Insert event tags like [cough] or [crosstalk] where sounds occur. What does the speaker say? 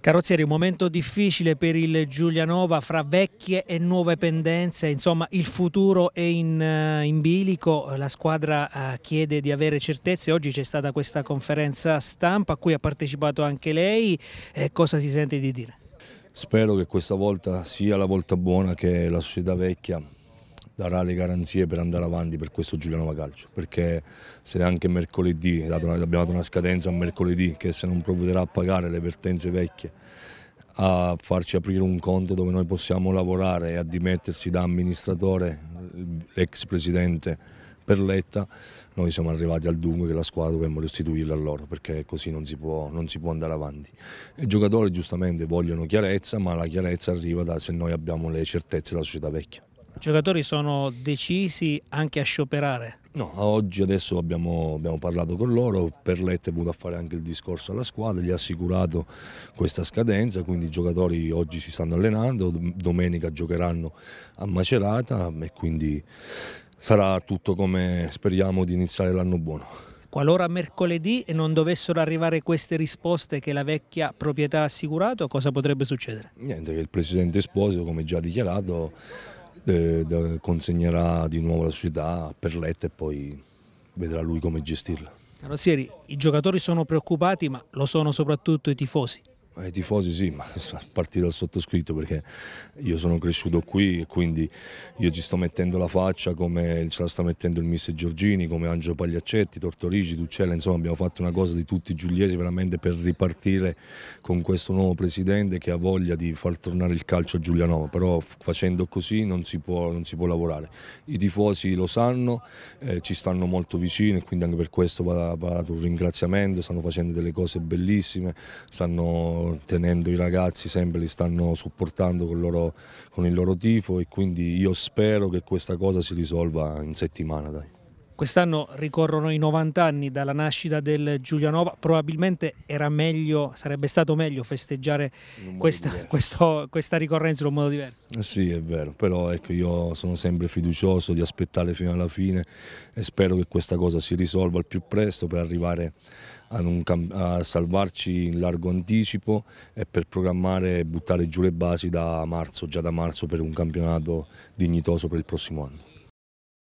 Carrozzieri, un momento difficile per il Giulianova fra vecchie e nuove pendenze, insomma il futuro è in, eh, in bilico, la squadra eh, chiede di avere certezze, oggi c'è stata questa conferenza stampa a cui ha partecipato anche lei, eh, cosa si sente di dire? Spero che questa volta sia la volta buona che la società vecchia darà le garanzie per andare avanti per questo Giuliano Vacalcio, perché se neanche mercoledì, abbiamo dato una scadenza a mercoledì, che se non provvederà a pagare le vertenze vecchie, a farci aprire un conto dove noi possiamo lavorare e a dimettersi da amministratore, l'ex presidente Perletta, noi siamo arrivati al dunque che la squadra dovremmo restituirla a loro perché così non si può, non si può andare avanti. I giocatori giustamente vogliono chiarezza ma la chiarezza arriva da se noi abbiamo le certezze della società vecchia. I giocatori sono decisi anche a scioperare? No, oggi adesso abbiamo, abbiamo parlato con loro, Perlette è venuto a fare anche il discorso alla squadra, gli ha assicurato questa scadenza, quindi i giocatori oggi si stanno allenando, domenica giocheranno a Macerata e quindi sarà tutto come speriamo di iniziare l'anno buono. Qualora mercoledì non dovessero arrivare queste risposte che la vecchia proprietà ha assicurato, cosa potrebbe succedere? Niente, che il presidente Esposito, come già dichiarato, eh, consegnerà di nuovo la società a Perletta e poi vedrà lui come gestirla. Carrozzieri, i giocatori sono preoccupati ma lo sono soprattutto i tifosi. Ai eh, tifosi sì, ma a [laughs] partire dal sottoscritto perché io sono cresciuto qui e quindi io ci sto mettendo la faccia come ce la sta mettendo il mister Giorgini, come Angelo Pagliaccetti, Tortorigi, Duccella, insomma abbiamo fatto una cosa di tutti i giuliesi veramente per ripartire con questo nuovo presidente che ha voglia di far tornare il calcio a Giulianova, però facendo così non si può, non si può lavorare. I tifosi lo sanno, eh, ci stanno molto vicini e quindi anche per questo va, va un ringraziamento, stanno facendo delle cose bellissime, stanno tenendo i ragazzi, sempre li stanno supportando con, loro, con il loro tifo e quindi io spero che questa cosa si risolva in settimana. Dai. Quest'anno ricorrono i 90 anni dalla nascita del Giulianova, probabilmente meglio, sarebbe stato meglio festeggiare questa, questo, questa, ricorrenza in un modo diverso. Eh sì, è vero, però ecco, io sono sempre fiducioso di aspettare fino alla fine e spero che questa cosa si risolva al più presto per arrivare a, non, a salvarci in largo anticipo e per programmare e buttare giù le basi da marzo, già da marzo per un campionato dignitoso per il prossimo anno.